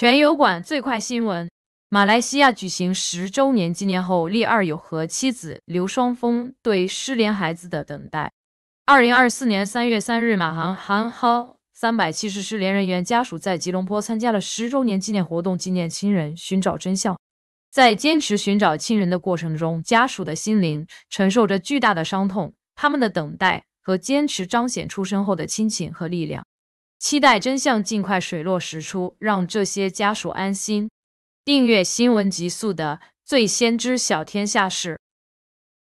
全油管最快新闻：马来西亚举行十周年纪念后，利二友和妻子刘双峰对失联孩子的等待。二零二四年三月三日，马航韩号三百七十失联人员家属在吉隆坡参加了十周年纪念活动，纪念亲人，寻找真相。在坚持寻找亲人的过程中，家属的心灵承受着巨大的伤痛，他们的等待和坚持彰显出身后的亲情和力量。期待真相尽快水落石出，让这些家属安心。订阅新闻极速的，最先知晓天下事。